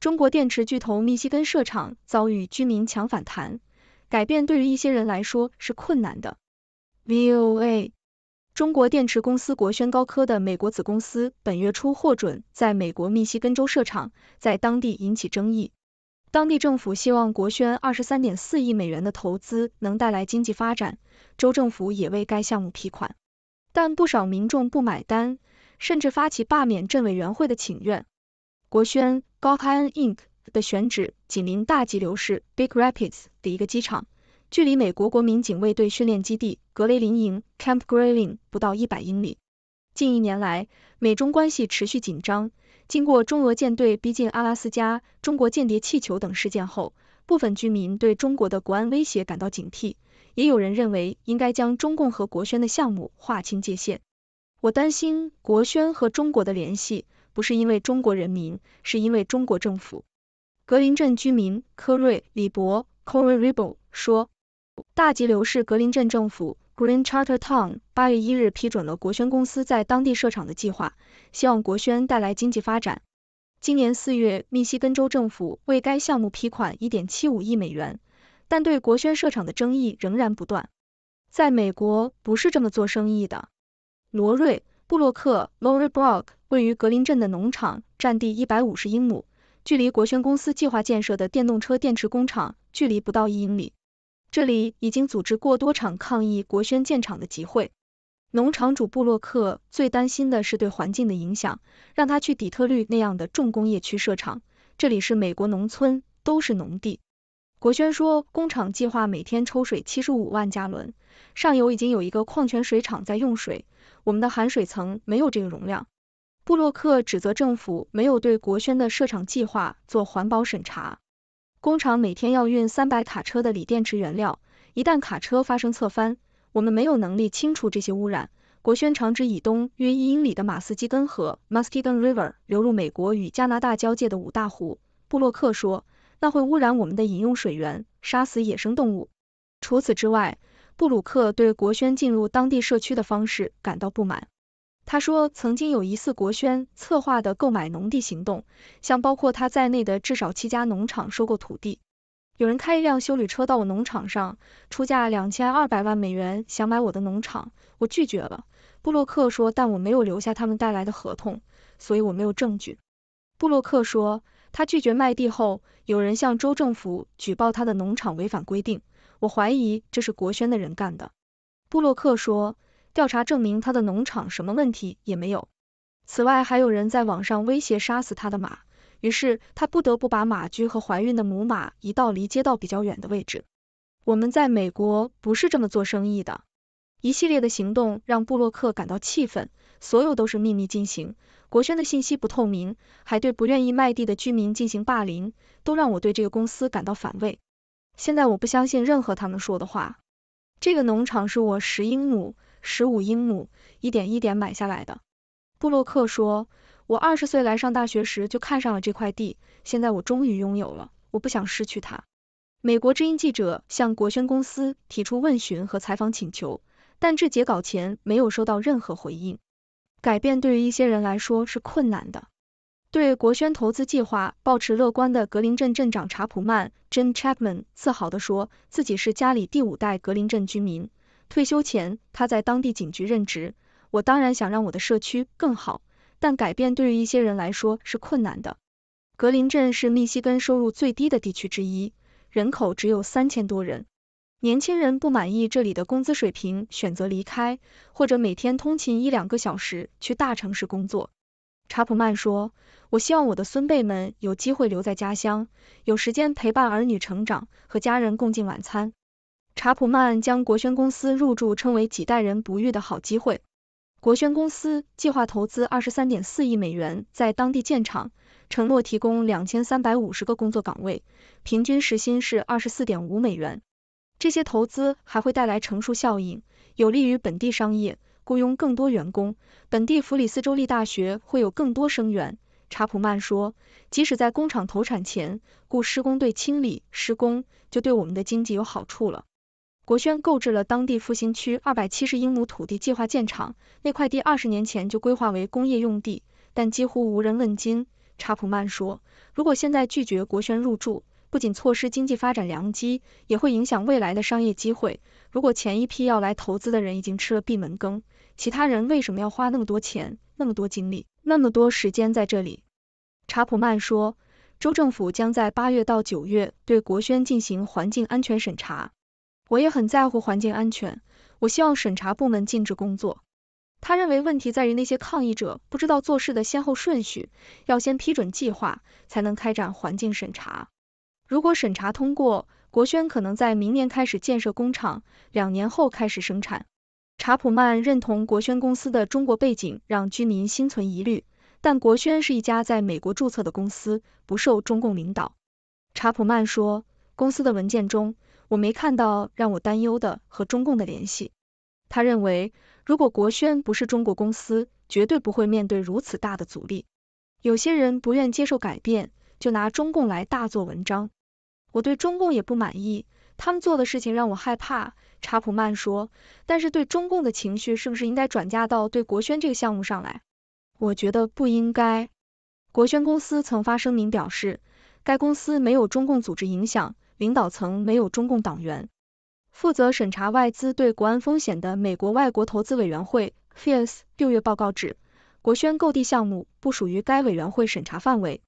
中国电池巨头密西根设厂遭遇居民强反弹，改变对于一些人来说是困难的。VOA，中国电池公司国轩高科的美国子公司本月初获准在美国密西根州设厂，在当地引起争议。当地政府希望国轩二十三点四亿美元的投资能带来经济发展，州政府也为该项目批款，但不少民众不买单，甚至发起罢免镇委员会的请愿。国轩。高开恩 Inc. 的选址紧邻大急流市 （Big Rapids） 的一个机场，距离美国国民警卫队训练基地格雷林营 （Camp Graving） 不到一百英里。近一年来，美中关系持续紧张。经过中俄舰队逼近阿拉斯加、中国间谍气球等事件后，部分居民对中国的国安威胁感到警惕。也有人认为，应该将中共和国轩的项目划清界限。我担心国轩和中国的联系。不是因为中国人民，是因为中国政府。格林镇居民科瑞李伯 c o r e y Ribble） 说：“大急流市格林镇政府 （Green Charter Town） 八月一日批准了国轩公司在当地设厂的计划，希望国轩带来经济发展。今年四月，密西根州政府为该项目批款一点七五亿美元，但对国轩设厂的争议仍然不断。在美国，不是这么做生意的。”罗瑞布洛克 （Lori Brock）。位于格林镇的农场占地一百五十英亩，距离国轩公司计划建设的电动车电池工厂距离不到一英里。这里已经组织过多场抗议国轩建厂的集会。农场主布洛克最担心的是对环境的影响，让他去底特律那样的重工业区设厂。这里是美国农村，都是农地。国轩说，工厂计划每天抽水七十五万加仑，上游已经有一个矿泉水厂在用水，我们的含水层没有这个容量。布洛克指责政府没有对国轩的设厂计划做环保审查。工厂每天要运三百卡车的锂电池原料，一旦卡车发生侧翻，我们没有能力清除这些污染。国轩厂址以东约一英里的马斯基根河 （Muskegon River） 流入美国与加拿大交界的五大湖。布洛克说，那会污染我们的饮用水源，杀死野生动物。除此之外，布鲁克对国轩进入当地社区的方式感到不满。他说，曾经有一次国轩策划的购买农地行动，向包括他在内的至少七家农场收购土地。有人开一辆修理车到我农场上，出价两千二百万美元想买我的农场，我拒绝了。布洛克说，但我没有留下他们带来的合同，所以我没有证据。布洛克说，他拒绝卖地后，有人向州政府举报他的农场违反规定，我怀疑这是国轩的人干的。布洛克说。调查证明他的农场什么问题也没有。此外，还有人在网上威胁杀死他的马，于是他不得不把马驹和怀孕的母马移到离街道比较远的位置。我们在美国不是这么做生意的。一系列的行动让布洛克感到气愤，所有都是秘密进行，国轩的信息不透明，还对不愿意卖地的居民进行霸凌，都让我对这个公司感到反胃。现在我不相信任何他们说的话。这个农场是我十英亩。十五英亩，一点一点买下来的。布洛克说：“我二十岁来上大学时就看上了这块地，现在我终于拥有了，我不想失去它。”美国之音记者向国轩公司提出问询和采访请求，但至截稿前没有收到任何回应。改变对于一些人来说是困难的。对国轩投资计划保持乐观的格林镇镇长查普曼 （Jim Chapman） 自豪地说：“自己是家里第五代格林镇居民。”退休前，他在当地警局任职。我当然想让我的社区更好，但改变对于一些人来说是困难的。格林镇是密西根收入最低的地区之一，人口只有三千多人。年轻人不满意这里的工资水平，选择离开，或者每天通勤一两个小时去大城市工作。查普曼说：“我希望我的孙辈们有机会留在家乡，有时间陪伴儿女成长，和家人共进晚餐。”查普曼将国轩公司入驻称为几代人不遇的好机会。国轩公司计划投资二十三点四亿美元在当地建厂，承诺提供两千三百五十个工作岗位，平均时薪是二十四点五美元。这些投资还会带来乘数效应，有利于本地商业，雇佣更多员工。本地弗里斯州立大学会有更多生源，查普曼说，即使在工厂投产前，雇施工队清理施工，就对我们的经济有好处了。国轩购置了当地复兴区二百七十英亩土地，计划建厂。那块地二十年前就规划为工业用地，但几乎无人问津。查普曼说：“如果现在拒绝国轩入驻，不仅错失经济发展良机，也会影响未来的商业机会。如果前一批要来投资的人已经吃了闭门羹，其他人为什么要花那么多钱、那么多精力、那么多时间在这里？”查普曼说：“州政府将在八月到九月对国轩进行环境安全审查。”我也很在乎环境安全，我希望审查部门禁止工作。他认为问题在于那些抗议者不知道做事的先后顺序，要先批准计划才能开展环境审查。如果审查通过，国轩可能在明年开始建设工厂，两年后开始生产。查普曼认同国轩公司的中国背景让居民心存疑虑，但国轩是一家在美国注册的公司，不受中共领导。查普曼说，公司的文件中。我没看到让我担忧的和中共的联系。他认为，如果国轩不是中国公司，绝对不会面对如此大的阻力。有些人不愿接受改变，就拿中共来大做文章。我对中共也不满意，他们做的事情让我害怕。查普曼说，但是对中共的情绪是不是应该转嫁到对国轩这个项目上来？我觉得不应该。国轩公司曾发声明表示。该公司没有中共组织影响，领导层没有中共党员。负责审查外资对国安风险的美国外国投资委员会 （FIS） 六月报告指，国轩购地项目不属于该委员会审查范围。